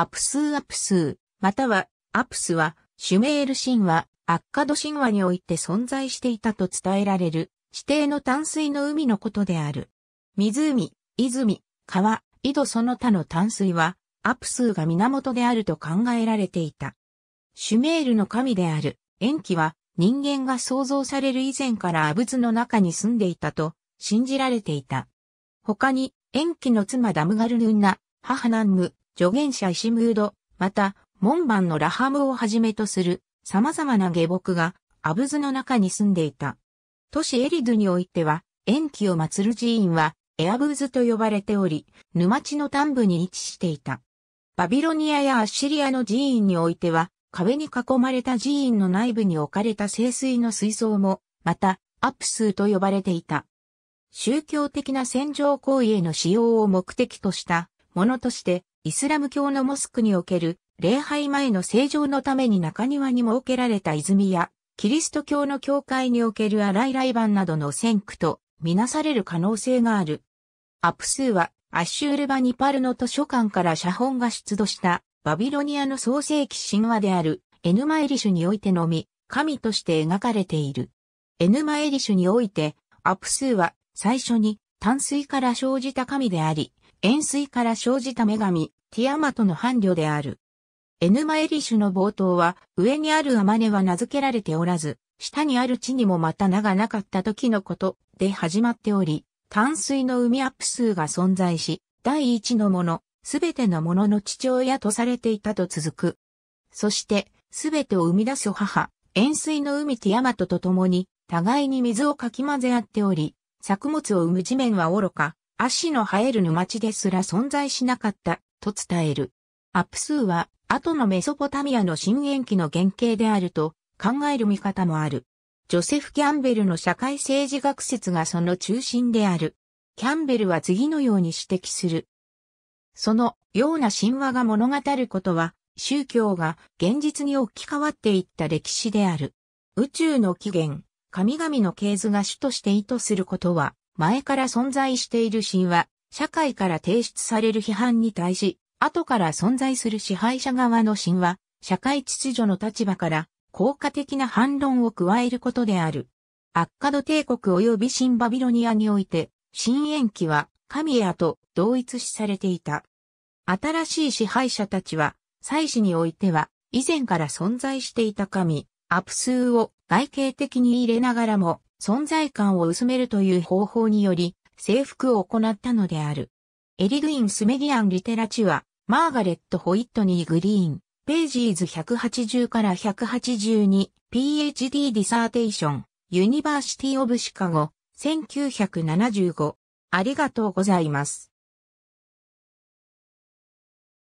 アプスーアプスー、またはアプスは、シュメール神話、アッカド神話において存在していたと伝えられる、指定の淡水の海のことである。湖、泉、川、井戸その他の淡水は、アプスーが源であると考えられていた。シュメールの神である、ンキは、人間が創造される以前からアブズの中に住んでいたと、信じられていた。他に、ンキの妻ダムガルヌンナ、母ナンム、助言者イシムード、また、門番のラハムをはじめとする様々な下僕がアブズの中に住んでいた。都市エリドゥにおいては、延期を祀る寺院はエアブーズと呼ばれており、沼地の端部に位置していた。バビロニアやアッシリアの寺院においては、壁に囲まれた寺院の内部に置かれた聖水の水槽も、また、アップスーと呼ばれていた。宗教的な戦場行為への使用を目的としたものとして、イスラム教のモスクにおける礼拝前の正常のために中庭に設けられた泉や、キリスト教の教会における荒い来ンなどの先駆とみなされる可能性がある。アプスーはアッシュールバニパルの図書館から写本が出土したバビロニアの創世記神話であるエヌマエリシュにおいてのみ、神として描かれている。エヌマエリシュにおいて、アプスーは最初に淡水から生じた神であり、円錐から生じた女神、ティアマトの伴侶である。エヌマエリシュの冒頭は、上にあるアマネは名付けられておらず、下にある地にもまた名がなかった時のことで始まっており、淡水の海アップ数が存在し、第一のもの、すべてのものの父親とされていたと続く。そして、すべてを生み出す母、円錐の海ティアマトと共に、互いに水をかき混ぜ合っており、作物を生む地面は愚か、足の生える沼地ですら存在しなかった、と伝える。アプスーは、後のメソポタミアの新延期の原型であると考える見方もある。ジョセフ・キャンベルの社会政治学説がその中心である。キャンベルは次のように指摘する。そのような神話が物語ることは、宗教が現実に置き換わっていった歴史である。宇宙の起源、神々の系図が主として意図することは、前から存在している神話、社会から提出される批判に対し、後から存在する支配者側の神話、社会秩序の立場から、効果的な反論を加えることである。アッカド帝国及び新バビロニアにおいて、新延期は神谷と同一視されていた。新しい支配者たちは、祭祀においては、以前から存在していた神、アプスーを外形的に入れながらも、存在感を薄めるという方法により、征服を行ったのである。エリドゥイン・スメディアン・リテラチュア、マーガレット・ホイットニー・グリーン、ページーズ180から 182PhD ディサーテーション、ユニバーシティ・オブ・シカゴ、1975。ありがとうございます。